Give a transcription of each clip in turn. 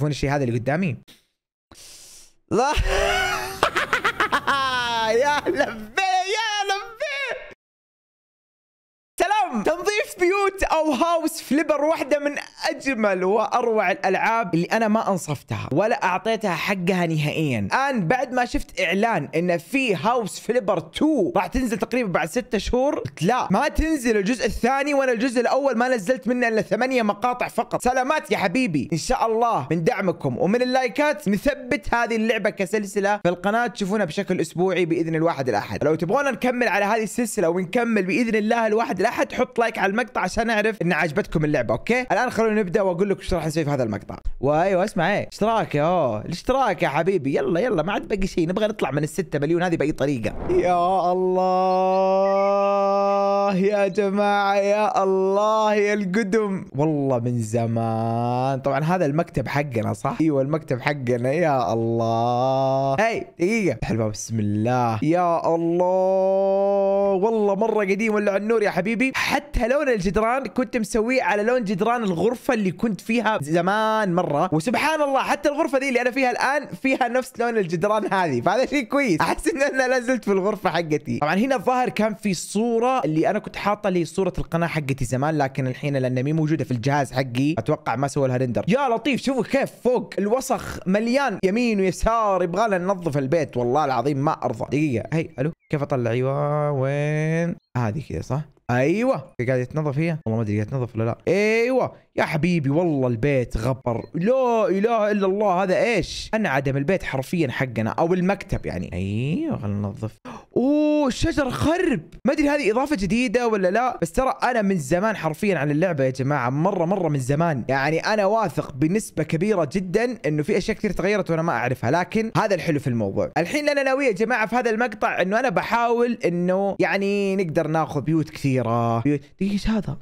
تشوفون الشيء هذا اللي قدامي لا يا لبيت اليوم نعم. تنظيف بيوت او هاوس فليبر واحده من اجمل واروع الالعاب اللي انا ما انصفتها ولا اعطيتها حقها نهائيا الان بعد ما شفت اعلان ان في هاوس فليبر 2 راح تنزل تقريبا بعد 6 شهور قلت لا ما تنزل الجزء الثاني وانا الجزء الاول ما نزلت منه الا ثمانية مقاطع فقط سلامات يا حبيبي ان شاء الله من دعمكم ومن اللايكات نثبت هذه اللعبه كسلسله في القناه تشوفونها بشكل اسبوعي باذن الواحد الاحد لو تبغونا نكمل على هذه السلسله ونكمل باذن الله الواحد الاحد حط لايك على المقطع عشان اعرف ان عجبتكم اللعبه اوكي الان خلونا نبدا واقول لكم ايش راح نسوي في هذا المقطع وايوه اسمع ايه اشتراك اوه الاشتراك يا حبيبي يلا يلا ما عاد باقي شيء نبغى نطلع من الستة مليون هذه باي طريقه يا الله يا جماعه يا الله يا القدم والله من زمان طبعا هذا المكتب حقنا صح ايوه المكتب حقنا يا الله هاي دقيقه حلوه بسم الله يا الله والله مره قديم ولا على النور يا حبيبي حتى لون الجدران كنت مسويه على لون جدران الغرفه اللي كنت فيها زمان مره وسبحان الله حتى الغرفه دي اللي انا فيها الان فيها نفس لون الجدران هذه فهذا شيء كويس احس ان انا لازلت في الغرفه حقتي طبعا هنا الظاهر كان في صوره اللي انا كنت حاطه لي صوره القناه حقتي زمان لكن الحين لان مي موجوده في الجهاز حقي اتوقع ما سوى لها رندر يا لطيف شوفوا كيف فوق الوسخ مليان يمين ويسار يبغى لنا ننظف البيت والله العظيم ما ارضى دقيقه هي الو كيف اطلع ايوه وين هذه كذا صح ايوه قاعد يتنظف هي والله ما ادري قاعد تنظف ولا لا ايوه يا حبيبي والله البيت غبر لا اله الا الله هذا ايش انعدم البيت حرفيا حقنا او المكتب يعني ايوه خلينا ننظف اوه الشجر خرب ما ادري هذه اضافه جديده ولا لا بس ترى انا من زمان حرفيا عن اللعبه يا جماعه مره مره من زمان يعني انا واثق بنسبه كبيره جدا انه في اشياء كثير تغيرت وانا ما اعرفها لكن هذا الحلو في الموضوع الحين انا ناوي يا جماعه في هذا المقطع انه انا بحاول انه يعني نقدر ناخذ بيوت كثيره بيوت ايش هذا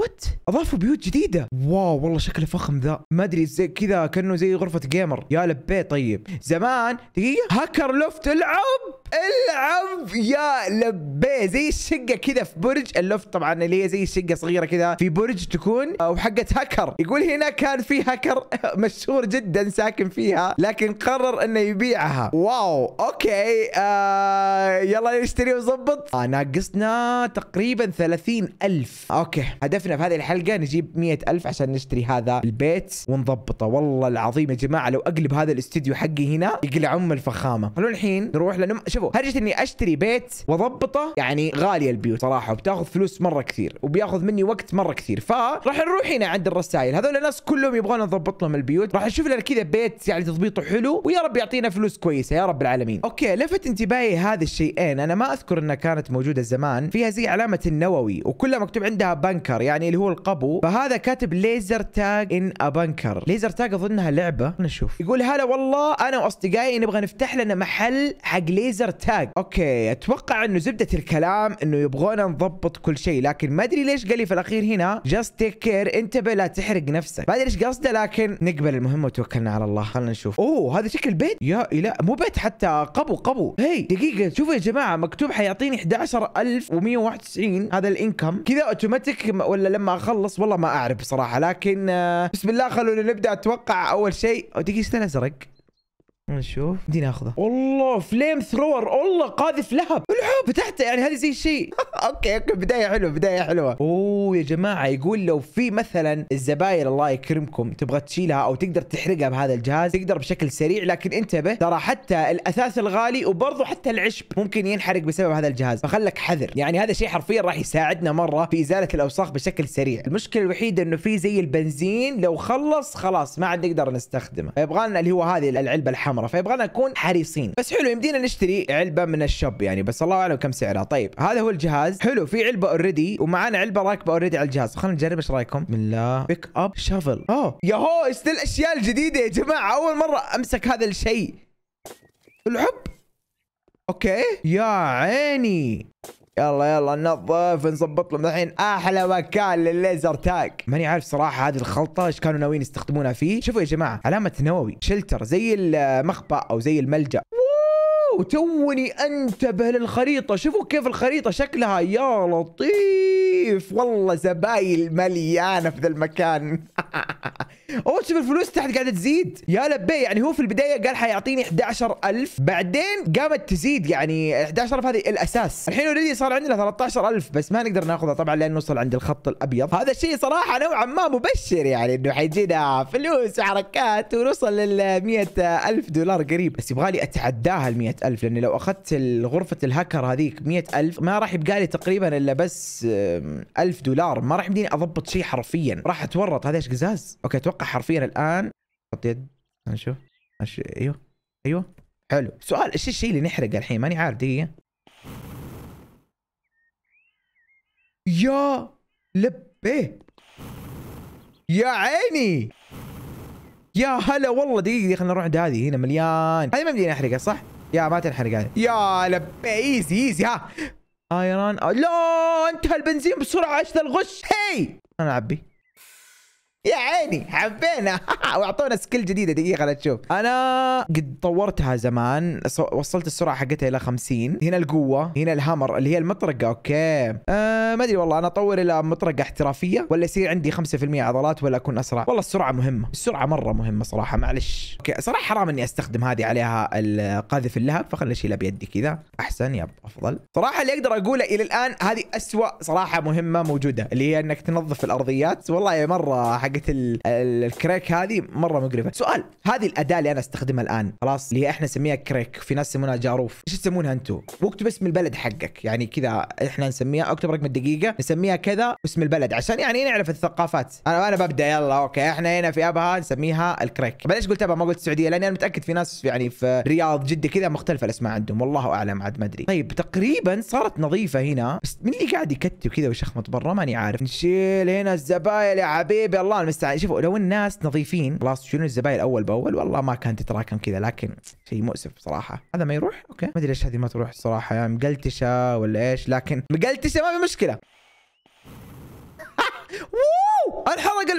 وات اضافوا بيوت جديده واو والله شكله فخم ذا ما ادري زي كذا كانه زي غرفه جيمر يا لبيت طيب زمان دقيقه هاكر لوفت العب العب يا لبيه زي الشقه كذا في برج اللوفت طبعا اللي هي زي الشقه صغيره كذا في برج تكون وحقت هاكر يقول هنا كان في هاكر مشهور جدا ساكن فيها لكن قرر انه يبيعها واو اوكي آه يلا نشتري وظبط آه ناقصنا تقريبا 30000 اوكي هدفنا هدفنا في هذه الحلقه نجيب مية ألف عشان نشتري هذا البيت ونظبطه والله العظيم يا جماعه لو اقلب هذا الاستديو حقي هنا يقلع ام الفخامه خلونا الحين نروح لانه شوفوا هرجه اني اشتري بيت واضبطه يعني غاليه البيوت صراحه وبتاخذ فلوس مره كثير وبياخذ مني وقت مره كثير فراح نروح هنا عند الرسائل هذول الناس كلهم يبغون نضبط لهم البيوت راح نشوف لنا كذا بيت يعني تضبيطه حلو ويا رب يعطينا فلوس كويسه يا رب العالمين اوكي لفت انتباهي هذا الشيئين انا ما اذكر انها كانت موجوده زمان فيها زي علامه النووي وكلها مكتوب عندها بنكر يعني يعني اللي هو القبو فهذا كاتب ليزر تاج ان ابنكر ليزر تاج اظنها لعبه نشوف يقول هلا والله انا واصدقائي نبغى نفتح لنا محل حق ليزر تاج اوكي اتوقع انه زبده الكلام انه يبغونا نضبط كل شيء لكن ما ادري ليش قال لي في الاخير هنا جاست تيك كير انتبه لا تحرق نفسك ما ادري ايش قصده لكن نقبل المهمه وتوكلنا على الله خلينا نشوف اوه هذا شكل بيت يا اله مو بيت حتى قبو قبو هي دقيقه شوفوا يا جماعه مكتوب حيعطيني 11191 هذا الانكم كذا اوتوماتيك ولا لما اخلص والله ما اعرف بصراحه لكن آه، بسم الله خلونا نبدا اتوقع اول شيء دقيقه استنى ازرق نشوف دي ناخذه والله فليم ثرور والله قاذف لهب العب تحته يعني هذه زي شيء اوكي اوكي بدايه حلوه بدايه حلوه اوه يا جماعه يقول لو في مثلا الزباير الله يكرمكم تبغى تشيلها او تقدر تحرقها بهذا الجهاز تقدر بشكل سريع لكن انتبه ترى حتى الاثاث الغالي وبرضه حتى العشب ممكن ينحرق بسبب هذا الجهاز فخلك حذر يعني هذا شيء حرفيا راح يساعدنا مره في ازاله الاوساخ بشكل سريع المشكله الوحيده انه في زي البنزين لو خلص خلاص ما عاد نقدر نستخدمه فيبغى لنا اللي هو هذه العلبه الحمراء الكاميرا فيبغانا نكون حريصين بس حلو يمدينا نشتري علبه من الشوب يعني بس الله اعلم كم سعرها طيب هذا هو الجهاز حلو في علبه اوريدي ومعانا علبه راكبه اوريدي على الجهاز خلينا نجرب ايش رايكم الله بيك اب شافل اه ياهو ايش الاشياء الجديده يا جماعه اول مره امسك هذا الشيء الحب اوكي يا عيني يلا يلا ننظف نظبط لهم الحين احلى مكان للليزر تاج ماني عارف صراحه هذه الخلطه ايش كانوا ناويين يستخدمونها فيه شوفوا يا جماعه علامه نووي شلتر زي المخبأ آه، او زي الملجأ وتوني انتبه للخريطه شوفوا كيف الخريطه شكلها يا لطيف والله زبايل مليانه في ذا المكان اول شوف الفلوس تحت قاعده تزيد يا لبي يعني هو في البدايه قال حيعطيني 11000 بعدين قامت تزيد يعني 11000 هذه الاساس الحين اوريدي صار عندنا 13000 بس ما نقدر ناخذها طبعا لين نوصل عند الخط الابيض هذا الشيء صراحه نوعا ما مبشر يعني انه حيجينا فلوس وحركات ونوصل لل 100000 دولار قريب بس يبغالي اتعداها ال 100000 لاني لو اخذت غرفه الهاكر هذيك 100000 ما راح يبقى لي تقريبا الا بس 1000 دولار ما راح يمديني اضبط شيء حرفيا راح اتورط هذا ايش قزاز اوكي اتوقع اتوقع حرفيا الان حط يد نشوف أش... ايوه ايوه حلو سؤال ايش الشيء اللي نحرقه الحين ماني عارف دقيقه يا لبيه يا عيني يا هلا والله دقيقه خلينا نروح عند هذه هنا مليان هذه ما بدي احرقها صح يا ما تنحرق هذه يا لبيه ايزي ايزي ها ايران لا انتهى البنزين بسرعه ايش ذا الغش هي انا اعبي يا عيني حبينا واعطونا سكيل جديده دقيقه لا تشوف انا قد طورتها زمان وصلت السرعه حقتها الى 50 هنا القوه هنا الهامر اللي هي المطرقه اوكي آه ما ادري والله انا اطور الى مطرقه احترافيه ولا يصير عندي 5% عضلات ولا اكون اسرع والله السرعه مهمه السرعه مره مهمه صراحه معلش اوكي صراحه حرام اني استخدم هذه عليها القاذف اللهب فخلنا اشيلها بيدي كذا احسن يب افضل صراحه اللي اقدر اقوله الى الان هذه اسوء صراحه مهمه موجوده اللي هي انك تنظف الارضيات والله مره حقت الكريك هذه مره مقرفه سؤال هذه الاداه اللي انا استخدمها الان خلاص اللي احنا نسميها كريك في ناس يسمونها جاروف ايش تسمونها انتم واكتب اسم البلد حقك يعني كذا احنا نسميها اكتب رقم الدقيقه نسميها كذا اسم البلد عشان يعني نعرف الثقافات انا انا ببدا يلا اوكي احنا هنا في ابها نسميها الكريك ليش قلت ابها ما قلت السعوديه لاني انا متاكد في ناس يعني في رياض جده كذا مختلفه الاسماء عندهم والله اعلم عاد ما ادري طيب تقريبا صارت نظيفه هنا بس مين اللي قاعد يكتب كذا ويشخمط برا ماني عارف نشيل هنا الزبايل يا حبيبي الله الله المستعان شوفوا لو الناس نظيفين خلاص شنو الزباين اول باول والله ما كانت تتراكم كذا لكن شيء مؤسف صراحه هذا ما يروح اوكي ما ادري ليش هذه ما تروح الصراحه يعني مقلتشه ولا ايش لكن مقلتشه ما في مشكله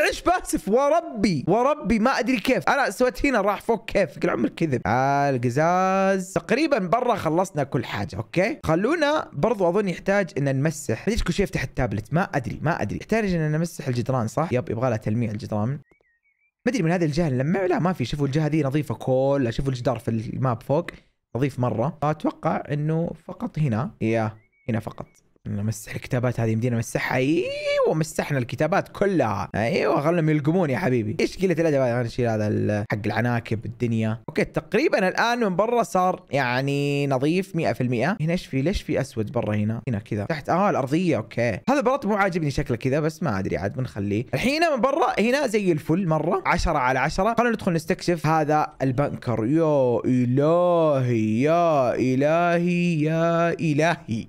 العش باسف وربي وربي ما ادري كيف انا سويت هنا راح فوق كيف كل عمر كذب آه القزاز تقريبا برا خلصنا كل حاجه اوكي خلونا برضو اظن يحتاج ان نمسح ليش كل شيء يفتح التابلت ما ادري ما ادري يحتاج ان نمسح الجدران صح يب يبغى لها تلميع الجدران ما ادري من هذا الجهه نلمع لا ما في شوفوا الجهه ذي نظيفه كلها شوفوا الجدار في الماب فوق نظيف مره اتوقع انه فقط هنا يا هنا فقط نمسح الكتابات هذه مدينه مسحها ايوه مسحنا الكتابات كلها ايوه خلهم يلقمون يا حبيبي ايش قله الادب هذا نشيل هذا حق العناكب الدنيا اوكي تقريبا الان من برا صار يعني نظيف 100% هنا ايش في ليش في اسود برا هنا هنا كذا تحت اه الارضيه اوكي هذا برط مو عاجبني شكله كذا بس ما ادري عاد بنخليه الحين من برا هنا زي الفل مره 10 على 10 خلينا ندخل نستكشف هذا البنكر يا الهي يا الهي يا الهي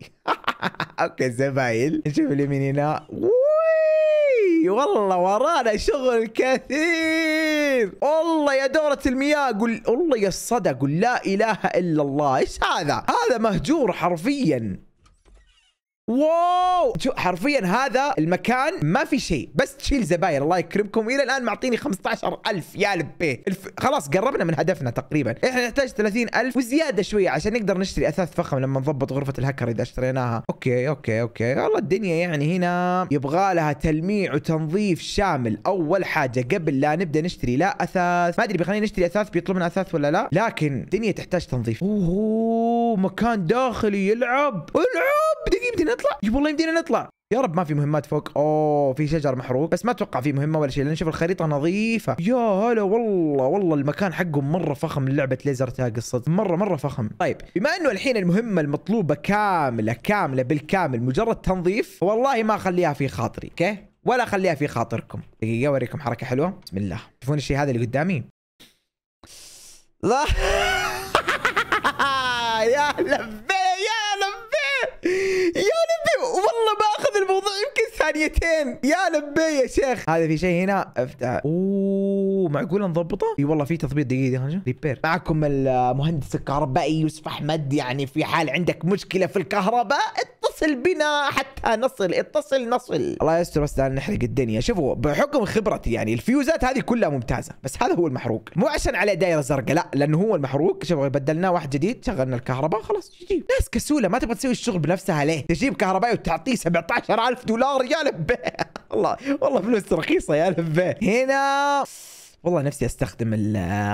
اوكي زبايل نشوف اللي من هنا والله ورانا شغل كثير والله يا دورة المياه قل والله يا الصدى قل لا اله الا الله ايش هذا هذا مهجور حرفيا واو حرفيا هذا المكان ما في شيء بس تشيل زباين الله يكرمكم الى الان معطيني 15000 يا لبي الف... خلاص قربنا من هدفنا تقريبا احنا نحتاج 30000 وزياده شويه عشان نقدر نشتري اثاث فخم لما نضبط غرفه الهكر اذا اشتريناها اوكي اوكي اوكي والله الدنيا يعني هنا يبغى لها تلميع وتنظيف شامل اول حاجه قبل لا نبدا نشتري لا اثاث ما ادري بيخلينا نشتري اثاث بيطلبنا اثاث ولا لا لكن الدنيا تحتاج تنظيف اوه مكان داخلي يلعب العب دقيقتين نطلع يب والله يمدينا نطلع يا رب ما في مهمات فوق اوه في شجر محروق بس ما اتوقع في مهمه ولا شيء لان شوف الخريطه نظيفه يا هلا والله والله المكان حقهم مره فخم لعبه ليزر تاج الصدق مره مره فخم طيب بما انه الحين المهمه المطلوبه كامله كامله بالكامل مجرد تنظيف والله ما اخليها في خاطري اوكي ولا اخليها في خاطركم دقيقه اوريكم حركه حلوه بسم الله تشوفون الشيء هذا اللي قدامي لا يا لبي يا لبي يا لبي والله باخذ الموضوع يمكن ثانيتين يا لبي يا شيخ هذا في شيء هنا افتح اوه معقوله نضبطه اي والله في تضبيط دقيقه دقيقه ريبير معكم المهندس الكهربائي يوسف احمد يعني في حال عندك مشكله في الكهرباء اتصل بنا حتى نصل اتصل نصل الله يستر بس لا نحرق الدنيا شوفوا بحكم خبرتي يعني الفيوزات هذه كلها ممتازه بس هذا هو المحروق مو عشان عليه دايره زرقاء لا لانه هو المحروق شوفوا بدلناه واحد جديد شغلنا الكهرباء خلاص يجيب ناس كسوله ما تبغى تسوي الشغل بنفسها ليه تجيب كهربائي وتعطيه 17000 دولار يا لبه الله والله فلوس رخيصه يا لبه هنا والله نفسي استخدم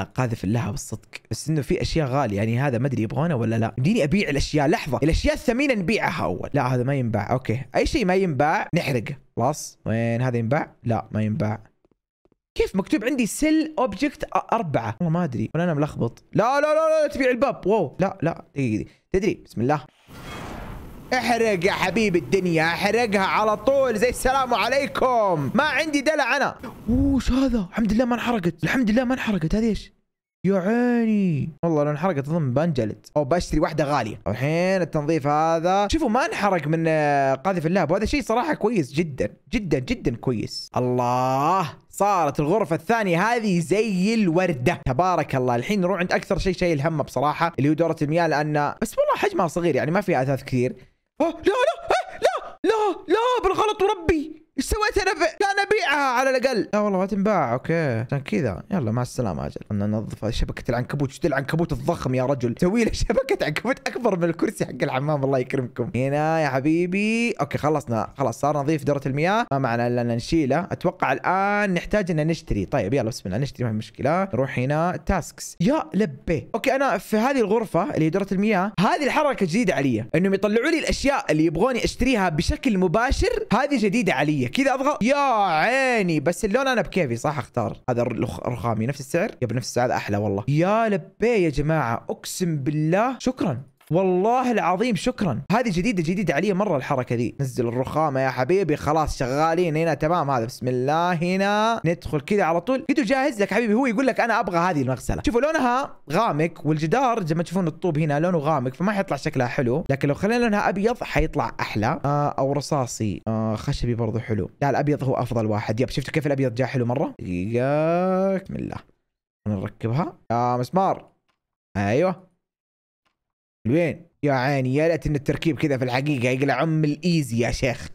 قاذف اللهب الصدق بس انه في اشياء غاليه يعني هذا ما ادري يبغونه ولا لا يمديني ابيع الاشياء لحظه الاشياء الثمينه نبيعها اول لا هذا ما ينباع اوكي اي شيء ما ينباع نحرقه خلاص وين هذا ينباع لا ما ينباع كيف مكتوب عندي سيل اوبجكت أربعة والله ما أدري ولا أنا ملخبط لا لا لا لا تبيع الباب واو لا لا دقيقة تدري بسم الله احرق يا حبيب الدنيا احرقها على طول زي السلام عليكم ما عندي دلع انا وش هذا الحمد لله ما انحرقت الحمد لله ما انحرقت هذه ايش يا عيني والله لو انحرقت اظن بنجلد او بشتري واحده غاليه الحين التنظيف هذا شوفوا ما انحرق من آه، قاذف اللاب وهذا شيء صراحه كويس جدا جدا جدا كويس الله صارت الغرفة الثانية هذه زي الوردة تبارك الله الحين نروح عند أكثر شيء شيء الهمة بصراحة اللي هو دورة المياه لأن بس والله حجمها صغير يعني ما فيها أثاث كثير لا لا لا لا لا بالغلط وربي ايش سويت انا ب... كان ابيعها على الاقل لا والله ما تنباع اوكي عشان كذا يلا مع السلامه اجل خلنا ننظف شبكه العنكبوت شو العنكبوت الضخم يا رجل سوي له شبكه عنكبوت اكبر من الكرسي حق الحمام الله يكرمكم هنا يا حبيبي اوكي خلصنا خلاص صار نظيف دره المياه ما معنا الا ان نشيله اتوقع الان نحتاج ان نشتري طيب يلا بسم الله نشتري ما في مشكله نروح هنا تاسكس يا لبي اوكي انا في هذه الغرفه اللي هي دره المياه هذه الحركه جديده علي انهم يطلعوا لي الاشياء اللي يبغوني اشتريها بشكل مباشر هذه جديده علي كذا ابغى يا عيني بس اللون انا بكيفي صح اختار هذا الرخامي نفس السعر يا بنفس السعر احلى والله يا لبي يا جماعه اقسم بالله شكرا والله العظيم شكرا هذه جديده جديده علي مره الحركه ذي نزل الرخامه يا حبيبي خلاص شغالين هنا تمام هذا بسم الله هنا ندخل كذا على طول كده جاهز لك حبيبي هو يقول لك انا ابغى هذه المغسله شوفوا لونها غامق والجدار زي ما تشوفون الطوب هنا لونه غامق فما حيطلع شكلها حلو لكن لو خلينا لونها ابيض حيطلع احلى آه او رصاصي آه خشبي برضه حلو لا الابيض هو افضل واحد يب شفتوا كيف الابيض جاء حلو مره دقيقه بسم الله نركبها يا مسمار ايوه وين يا عيني يا ليت ان التركيب كذا في الحقيقه يقلع ام الايزي يا شيخ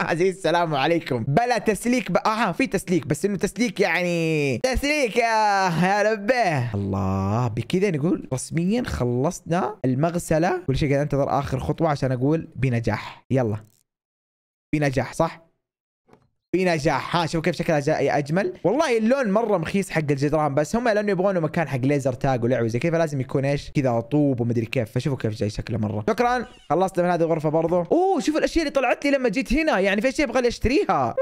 عزيز السلام عليكم بلا تسليك ب... اه في تسليك بس انه تسليك يعني تسليك يا يا ربي الله بكذا نقول رسميا خلصنا المغسله كل شيء قاعد انتظر اخر خطوه عشان اقول بنجاح يلا بنجاح صح في نجاح ها شوف كيف شكلها جاي اجمل والله اللون مره مخيس حق الجدران بس هم لانه يبغونه مكان حق ليزر تاج ولعب زي كذا فلازم يكون ايش كذا طوب ومدري كيف فشوفوا كيف جاي شكله مره شكرا خلصت من هذه الغرفه برضه اوه شوف الاشياء اللي طلعت لي لما جيت هنا يعني في اشياء ابغى اشتريها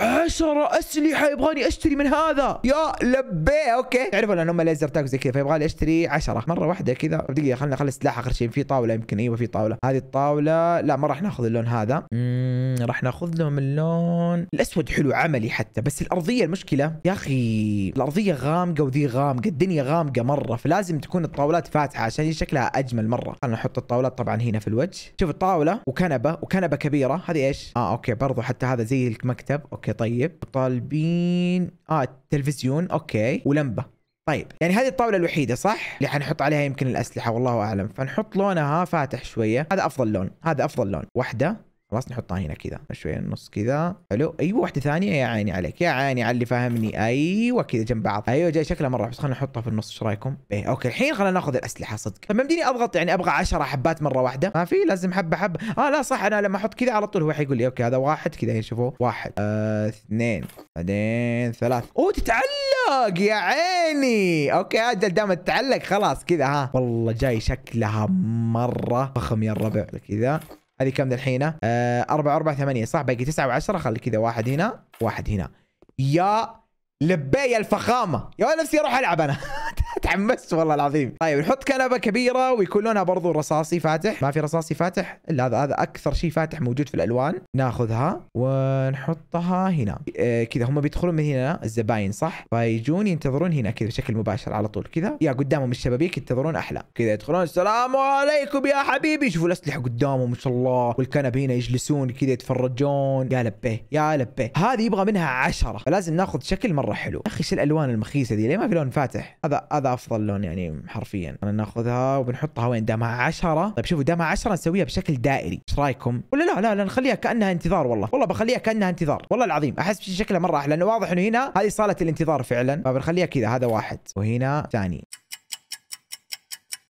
عشرة اسلحه يبغاني اشتري من هذا يا لبي اوكي تعرفوا لان هم ليزر تاك زي كذا فيبغى لي اشتري 10 مره واحده كذا دقيقه خلينا نخلي السلاح اخر شيء في طاوله يمكن ايوه في طاوله هذه الطاوله لا ما راح ناخذ اللون هذا مم. راح ناخذ لهم اللون الاسود حلو عملي حتى بس الارضيه المشكله يا اخي الارضيه غامقه وذي غامقه الدنيا غامقه مره فلازم تكون الطاولات فاتحه عشان شكلها اجمل مره خلينا نحط الطاولات طبعا هنا في الوجه شوف الطاوله وكنبه وكنبه كبيره هذه ايش اه اوكي برضو حتى هذا زي المكتب اوكي طيب طالبين اه تلفزيون اوكي ولمبه طيب يعني هذه الطاولة الوحيدة صح؟ اللي حنحط عليها يمكن الأسلحة والله أعلم فنحط لونها فاتح شوية هذا أفضل لون هذا أفضل لون واحدة خلاص نحطها هنا كذا شوي النص كذا حلو ايوه واحده ثانيه يا عيني عليك يا عيني على اللي فاهمني ايوه كذا جنب بعض ايوه جاي شكلها مره بس خلينا نحطها في النص ايش رايكم؟ ايه اوكي الحين خلينا ناخذ الاسلحه صدق طب يمديني اضغط يعني ابغى 10 حبات مره واحده ما في لازم حبه حبه اه لا صح انا لما احط كذا على طول هو حيقول لي اوكي هذا واحد كذا إيه، شوفوا واحد آه اثنين بعدين ثلاث اوه تتعلق يا عيني اوكي اجل دام تتعلق خلاص كذا ها والله جاي شكلها مره فخم يا الربع كذا هذه كم الحين؟ أه 4 4 8 صح باقي 9 و10 خلي كذا واحد هنا واحد هنا يا لبي الفخامه يا نفسي اروح العب انا تحمست والله العظيم طيب نحط كنبه كبيره ويكون لونها برضو رصاصي فاتح ما في رصاصي فاتح الا هذا هذا اكثر شيء فاتح موجود في الالوان ناخذها ونحطها هنا آه، كذا هم بيدخلون من هنا الزباين صح فيجون ينتظرون هنا كذا بشكل مباشر على طول كذا يا قدامهم الشبابيك ينتظرون احلى كذا يدخلون السلام عليكم يا حبيبي شوفوا الاسلحه قدامهم ما شاء الله والكنب هنا يجلسون كذا يتفرجون يا لبيه يا لبيه هذه يبغى منها عشرة فلازم ناخذ شكل مره حلو اخي شو الالوان المخيسه دي ليه ما في لون فاتح هذا هذا هذا افضل لون يعني حرفيا انا ناخذها وبنحطها وين دامها 10 طيب شوفوا دامها 10 نسويها بشكل دائري ايش رايكم ولا لا لا لا نخليها كانها انتظار والله والله بخليها كانها انتظار والله العظيم احس شكلها مره احلى لانه واضح انه هنا هذه صاله الانتظار فعلا فبنخليها كذا هذا واحد وهنا ثاني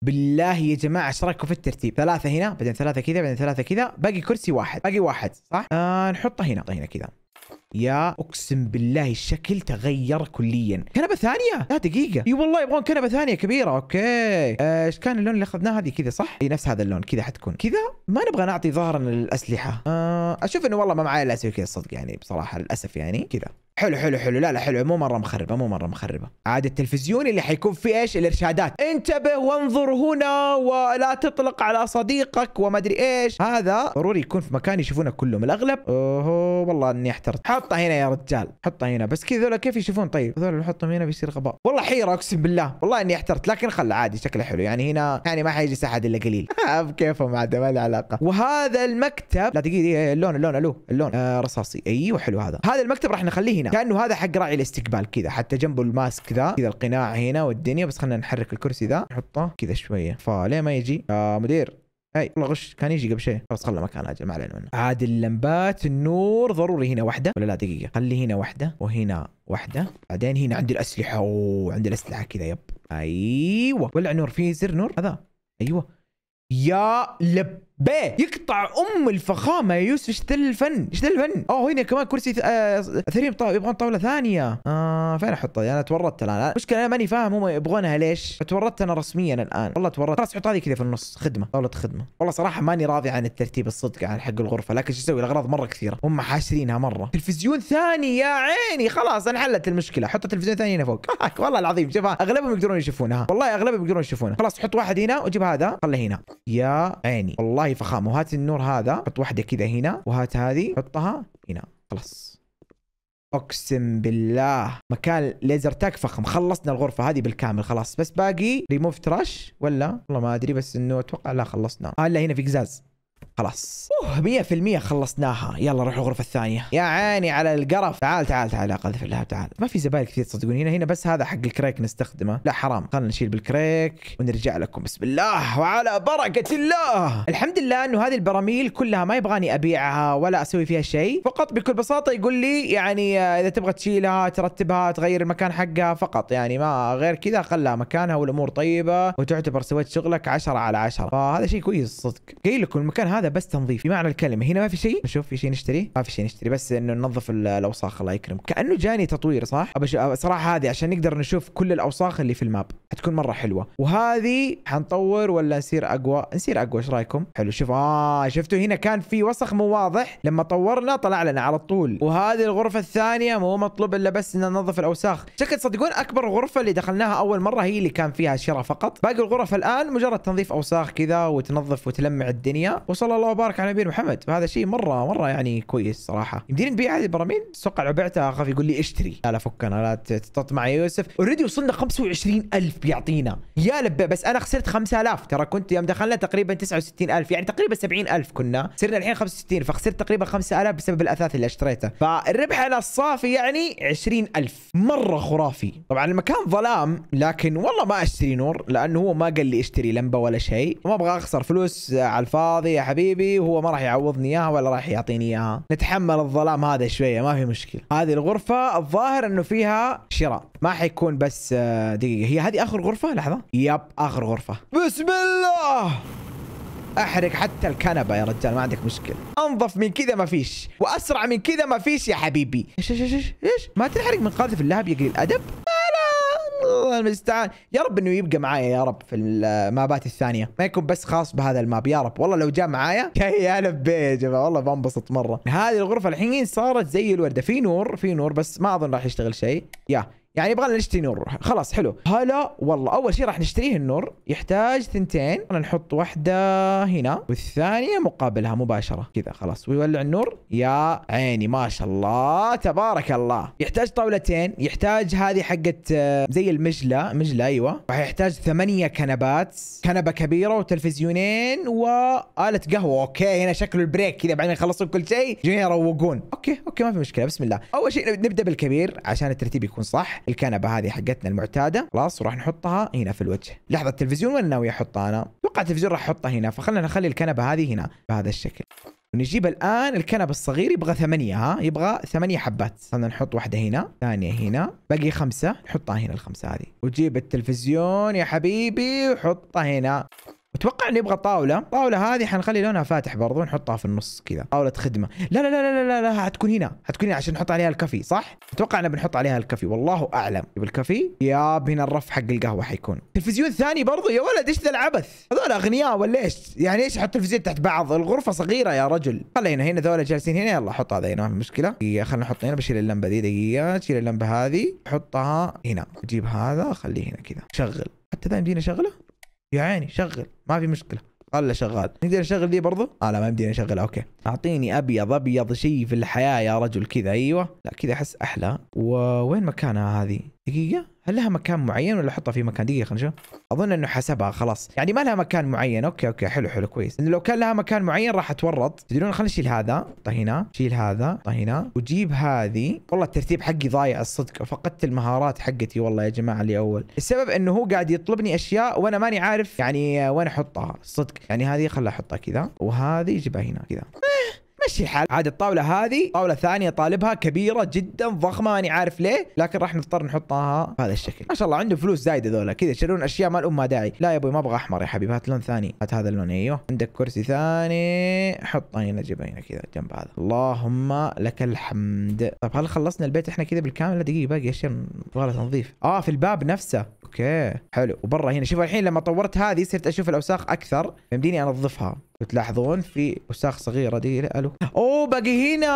بالله يا جماعه ايش رايكم في الترتيب؟ ثلاثه هنا بعدين ثلاثه كذا بعدين ثلاثه كذا باقي كرسي واحد باقي واحد صح؟ آه نحطه هنا هنا كذا يا اقسم بالله الشكل تغير كليا كنبه ثانيه لا دقيقه اي والله يبغون كنبه ثانيه كبيره اوكي آه، ايش كان اللون اللي اخذناه هذه كذا صح هي نفس هذا اللون كذا حتكون كذا ما نبغى نعطي ظهرنا للاسلحه آه اشوف انه والله ما معي الا اسوي كذا صدق يعني بصراحه للاسف يعني كذا حلو حلو حلو لا لا حلو مو مره مخربه مو مره مخربه عاد التلفزيون اللي حيكون فيه ايش الارشادات انتبه وانظر هنا ولا تطلق على صديقك وما ادري ايش هذا ضروري يكون في مكان يشوفونه كلهم الاغلب اوه والله اني احترت حطه هنا يا رجال حطه هنا بس كذا ذولا كيف يشوفون طيب هذول نحطهم هنا بيصير غباء والله حيره اقسم بالله والله اني احترت لكن خل عادي شكله حلو يعني هنا يعني ما حيجلس احد الا قليل بكيفهم عاد ما له علاقه وهذا المكتب لا دقيقه اللون اللون الو اللون آه رصاصي ايوه حلو هذا هذا المكتب راح نخليه هنا القناع كانه هذا حق راعي الاستقبال كذا حتى جنبه الماسك ذا كذا القناع هنا والدنيا بس خلينا نحرك الكرسي ذا نحطه كذا شويه فليه ما يجي يا مدير اي والله غش كان يجي قبل شيء خلاص خله مكان اجل ما علينا منه عاد اللمبات النور ضروري هنا واحده ولا لا دقيقه خلي هنا واحده وهنا واحده بعدين هنا عندي الاسلحه اوه عندي الاسلحه كذا يب ايوه ولع نور في زر نور هذا ايوه يا لب ب يقطع ام الفخامه يا يوسف ايش ذا الفن ايش ذا الفن اوه هنا كمان كرسي اثريم آه طيب، يبغون طاوله ثانيه آه فين احطها انا تورطت الان المشكله انا ماني فاهم هم يبغونها ليش فتورطت انا رسميا الان والله تورطت خلاص حط هذه كذا في النص خدمه طاوله خدمه والله صراحه ماني راضي عن الترتيب الصدق عن حق الغرفه لكن شو اسوي الاغراض مره كثيره هم حاشرينها مره تلفزيون ثاني يا عيني خلاص انحلت المشكله حط تلفزيون ثاني هنا فوق والله العظيم شوف اغلبهم يقدرون يشوفونها والله اغلبهم يقدرون يشوفونها خلاص حط واحد هنا وجيب هذا خله هنا يا عيني والله والله فخامه وهات النور هذا حط واحده كذا هنا وهات هذه حطها هنا خلاص اقسم بالله مكان ليزر تاك فخم خلصنا الغرفه هذه بالكامل خلاص بس باقي ريموف تراش ولا والله ما ادري بس انه اتوقع لا خلصنا آه لا هنا في قزاز خلاص اوه 100% خلصناها يلا نروح الغرفه الثانيه يا عيني على القرف تعال تعال تعال اقذف لها تعال ما في زباين كثير تصدقون هنا هنا بس هذا حق الكريك نستخدمه لا حرام خلينا نشيل بالكريك ونرجع لكم بسم الله وعلى بركه الله الحمد لله انه هذه البراميل كلها ما يبغاني ابيعها ولا اسوي فيها شيء فقط بكل بساطه يقول لي يعني آه، اذا تبغى تشيلها ترتبها تغير المكان حقها فقط يعني ما غير كذا خلها مكانها والامور طيبه وتعتبر سويت شغلك 10 على 10 فهذا شيء كويس صدق قايل لكم المكان المكان هذا بس تنظيف بمعنى الكلمه هنا ما في شيء نشوف في شيء نشتري ما في شيء نشتري بس انه ننظف الاوساخ الله يكرمك كانه جاني تطوير صح ابى صراحه هذه عشان نقدر نشوف كل الاوساخ اللي في الماب حتكون مره حلوه وهذه حنطور ولا نصير اقوى نصير اقوى ايش رايكم حلو شوف اه شفتوا هنا كان في وسخ مو واضح لما طورنا طلع لنا على طول وهذه الغرفه الثانيه مو مطلوب الا بس ان ننظف الاوساخ شكل تصدقون اكبر غرفه اللي دخلناها اول مره هي اللي كان فيها شراء فقط باقي الغرف الان مجرد تنظيف اوساخ كذا وتنظف وتلمع الدنيا وصلى الله وبارك على نبينا محمد فهذا شيء مره مره يعني كويس صراحه يمديني نبيع هذه البراميل اتوقع لو بعتها اخاف يقول لي اشتري لا لا فكنا لا تتطط معي يوسف اوريدي وصلنا 25000 بيعطينا يا لب بس انا خسرت 5000 ترى كنت يوم دخلنا تقريبا 69000 يعني تقريبا 70000 كنا صرنا الحين 65 فخسرت تقريبا 5000 بسبب الاثاث اللي اشتريته فالربح انا الصافي يعني 20000 مره خرافي طبعا المكان ظلام لكن والله ما اشتري نور لانه هو ما قال لي اشتري لمبه ولا شيء وما ابغى اخسر فلوس على الفاضي حبيبي وهو ما راح يعوضني اياها ولا راح يعطيني اياها نتحمل الظلام هذا شويه ما في مشكله هذه الغرفه الظاهر انه فيها شراء ما حيكون بس آه، دقيقه هي هذه اخر غرفه لحظه يب اخر غرفه بسم الله احرق حتى الكنبه يا رجال ما عندك مشكله انظف من كذا ما فيش واسرع من كذا ما فيش يا حبيبي ايش ايش ايش ايش ما تنحرق من قاذف اللهب يا قليل الادب المستعان يا رب انه يبقى معايا يا رب في المابات الثانيه ما يكون بس خاص بهذا الماب يا رب والله لو جاء معايا يا لبي يا جماعه والله بنبسط مره هذه الغرفه الحين صارت زي الورده في نور في نور بس ما اظن راح يشتغل شيء يا يعني يبغى نشتري نور خلاص حلو هلا والله اول شيء راح نشتريه النور يحتاج ثنتين نحط واحده هنا والثانيه مقابلها مباشره كذا خلاص ويولع النور يا عيني ما شاء الله تبارك الله يحتاج طاولتين يحتاج هذه حقت آه، زي المجله مجله ايوه راح يحتاج ثمانيه كنبات كنبه كبيره وتلفزيونين واله قهوه اوكي هنا شكله البريك كذا بعدين يخلصوا يخلصون كل شيء يجون يروقون اوكي اوكي ما في مشكله بسم الله اول شيء نبدا بالكبير عشان الترتيب يكون صح الكنبه هذه حقتنا المعتاده خلاص وراح نحطها هنا في الوجه لحظه التلفزيون وين ناوي احطها انا اتوقع التلفزيون راح احطه هنا فخلنا نخلي الكنبه هذه هنا بهذا الشكل ونجيب الان الكنب الصغير يبغى ثمانية ها يبغى ثمانية حبات خلينا نحط واحدة هنا ثانية هنا باقي خمسة نحطها هنا الخمسة هذه وجيب التلفزيون يا حبيبي وحطه هنا اتوقع انه يبغى طاوله الطاوله هذه حنخلي لونها فاتح برضو نحطها في النص كذا طاوله خدمه لا لا لا لا لا لا حتكون هنا حتكون هنا عشان نحط عليها الكافي صح اتوقع انه بنحط عليها الكافي والله اعلم بالكافي ياب هنا الرف حق القهوه حيكون تلفزيون ثاني برضو يا ولد ايش ذا العبث هذول اغنياء ولا ايش يعني ايش احط تلفزيون تحت بعض الغرفه صغيره يا رجل خلينا هنا هنا ذولا جالسين هنا يلا حط هذا هنا مشكله دقيقه خلينا نحط هنا بشيل اللمبه ذي دقيقه شيل اللمبه هذه حطها هنا جيب هذا خليه هنا كذا شغل حتى ذا يمدينا شغله يا عيني شغل ما في مشكله خله شغال نقدر نشغل ذي برضو اه لا ما يمدينا نشغلها اوكي اعطيني ابيض ابيض شيء في الحياه يا رجل كذا ايوه لا كذا احس احلى ووين مكانها هذه دقيقة هل لها مكان معين ولا احطها في مكان دقيقة خلينا نشوف اظن انه حسبها خلاص يعني ما لها مكان معين اوكي اوكي حلو حلو كويس انه لو كان لها مكان معين راح اتورط تدرون خلينا نشيل هذا حطه طيب، هنا شيل هذا حطه طيب، هنا وجيب هذه والله الترتيب حقي ضايع الصدق فقدت المهارات حقتي والله يا جماعة اللي اول السبب انه هو قاعد يطلبني اشياء وانا ماني عارف يعني وين احطها الصدق يعني هذه خليها احطها كذا وهذه جيبها هنا كذا مشي الحال عاد الطاوله هذه طاوله ثانيه طالبها كبيره جدا ضخمه ماني عارف ليه لكن راح نضطر نحطها بهذا الشكل ما شاء الله عندهم فلوس زايده ذولا كذا يشترون اشياء ما الام ما داعي لا يا ابوي ما ابغى احمر يا حبيبي هات لون ثاني هات هذا اللون ايوه عندك كرسي ثاني حط هنا جيبه هنا كذا جنب هذا اللهم لك الحمد طب هل خلصنا البيت احنا كذا بالكامل دقيقه باقي اشياء يبغى تنظيف اه في الباب نفسه اوكي حلو وبرا هنا شوف الحين لما طورت هذه صرت اشوف الاوساخ اكثر يمديني انظفها وتلاحظون في وساخ صغيره دي الو اوه باقي هنا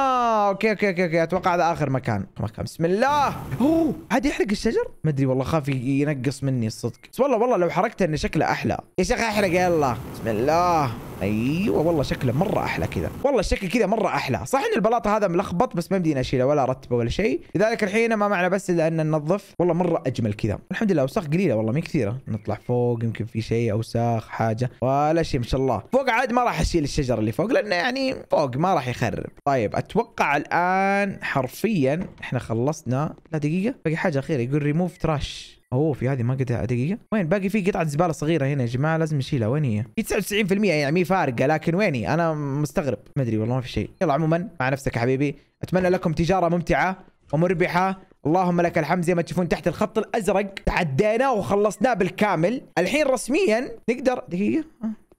اوكي اوكي اوكي, أوكي. اتوقع هذا اخر مكان مكان بسم الله اوه عاد يحرق الشجر ما ادري والله خاف ينقص مني الصدق بس والله والله لو حركته انه شكله احلى يا شيخ احرق يلا بسم الله ايوه والله شكله مره احلى كذا والله الشكل كذا مره احلى صح ان البلاط هذا ملخبط بس ما يمدينا اشيله ولا ارتبه ولا شيء لذلك الحين ما معنا بس الا ان ننظف والله مره اجمل كذا الحمد لله اوساخ قليله والله مي كثيره نطلع فوق يمكن في شيء اوساخ حاجه ولا شيء ما شاء الله فوق عاد ما راح اشيل الشجره اللي فوق لانه يعني فوق ما راح يخرب طيب اتوقع الان حرفيا احنا خلصنا لا دقيقه باقي حاجه اخيره يقول ريموف تراش اوه في هذه ما قدها دقيقه وين باقي في قطعه زباله صغيره هنا يا جماعه لازم نشيلها وين هي في 99% يعني مي فارقه لكن ويني انا مستغرب ما ادري والله ما في شيء يلا عموما مع نفسك يا حبيبي اتمنى لكم تجاره ممتعه ومربحه اللهم لك الحمد زي ما تشوفون تحت الخط الازرق تعدينا وخلصناه بالكامل الحين رسميا نقدر دقيقه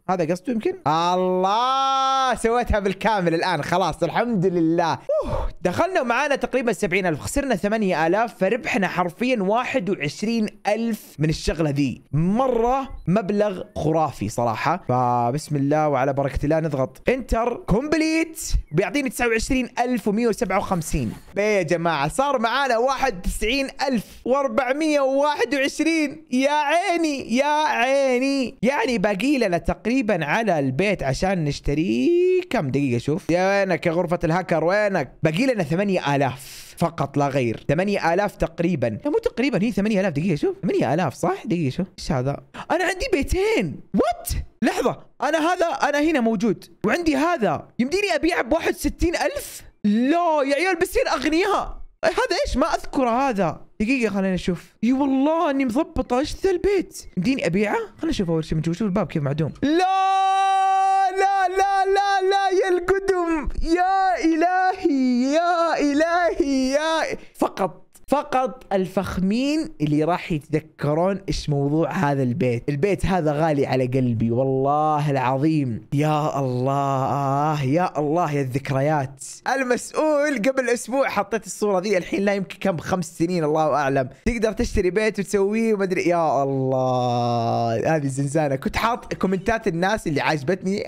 هذا قصده يمكن الله سويتها بالكامل الان خلاص الحمد لله أوه. دخلنا معانا تقريبا 70000 خسرنا 8000 فربحنا حرفيا 21000 من الشغله ذي مره مبلغ خرافي صراحه فبسم الله وعلى بركه الله نضغط انتر كومبليت بيعطيني 29157 يا جماعه صار معانا 91421 يا عيني يا عيني يعني باقي لنا تقريبا تقريبا على البيت عشان نشتريه كم دقيقه شوف يا وينك يا غرفه الهاكر وينك باقي لنا 8000 فقط لا غير 8000 تقريبا لا مو تقريبا هي 8000 دقيقه شوف 8000 صح دقيقه شوف ايش هذا انا عندي بيتين وات لحظه انا هذا انا هنا موجود وعندي هذا يمديني ابيعه ب 61000 لا يا عيال بصير اغنياء هذا ايش ما اذكر هذا دقيقه خليني اشوف اي والله اني مظبطه ايش ذا البيت يمديني ابيعه خليني اشوف اول شيء من جوا شوف الباب كيف معدوم لا لا لا لا لا يا القدم يا الهي يا الهي يا فقط فقط الفخمين اللي راح يتذكرون ايش موضوع هذا البيت البيت هذا غالي على قلبي والله العظيم يا الله يا الله يا الذكريات المسؤول قبل اسبوع حطيت الصوره ذي الحين لا يمكن كم خمس سنين الله اعلم تقدر تشتري بيت وتسويه ومدري يا الله هذه الزنزانه كنت حاط كومنتات الناس اللي عجبتني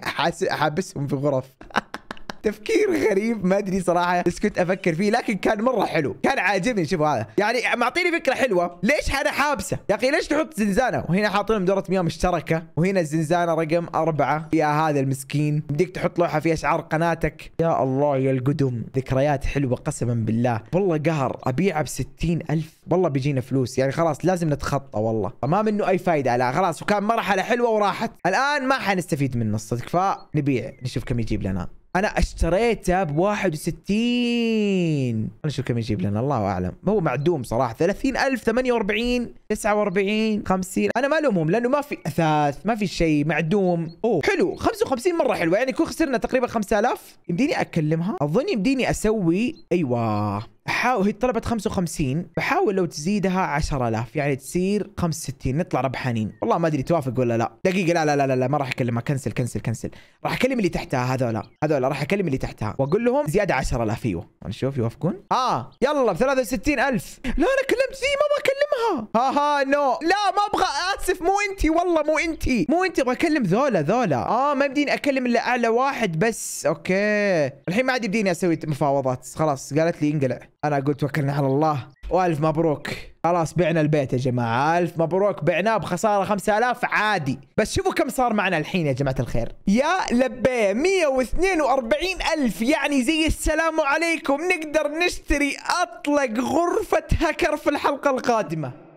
حابسهم في غرف تفكير غريب ما ادري صراحه بس كنت افكر فيه لكن كان مره حلو كان عاجبني شوف هذا يعني معطيني فكره حلوه ليش انا حابسه يا اخي ليش تحط زنزانه وهنا حاطين دوره مياه مشتركه وهنا الزنزانه رقم أربعة يا هذا المسكين بدك تحط لوحه فيها اشعار قناتك يا الله يا القدم ذكريات حلوه قسما بالله والله قهر ابيعها ب 60000 والله بيجينا فلوس يعني خلاص لازم نتخطى والله ما منه اي فايده على خلاص وكان مرحله حلوه وراحت الان ما حنستفيد منه الصدق فنبيع نشوف كم يجيب لنا انا اشتريته ب 61 نشوف كم يجيب لنا الله اعلم هو معدوم صراحه 30000 48 49 50 انا ما الومهم لانه ما في اثاث ما في شيء معدوم اوه حلو 55 مره حلوه يعني يكون خسرنا تقريبا 5000 يمديني اكلمها اظن يمديني اسوي ايوه حاول هي طلبت 55 بحاول لو تزيدها 10000 يعني تصير 65 نطلع ربحانين والله ما ادري توافق ولا لا دقيقه لا لا لا لا, لا ما راح اكلمها كنسل كنسل كنسل راح اكلم اللي تحتها هذولا هذولا راح اكلم اللي تحتها واقول لهم زياده 10000 ايوه نشوف يوافقون اه يلا ب 63000 لا انا كلمت زي ما بكلمها ها ها نو لا ما ابغى اسف مو انت والله مو انت مو انت ابغى اكلم ذولا ذولا اه ما يمديني اكلم الا اعلى واحد بس اوكي الحين ما عاد يمديني اسوي مفاوضات خلاص قالت لي انقلع انا قلت توكلنا على الله والف مبروك خلاص بعنا البيت يا جماعه الف مبروك بعناه بخساره 5000 عادي بس شوفوا كم صار معنا الحين يا جماعه الخير يا لبيه 142 الف يعني زي السلام عليكم نقدر نشتري اطلق غرفه هكر في الحلقه القادمه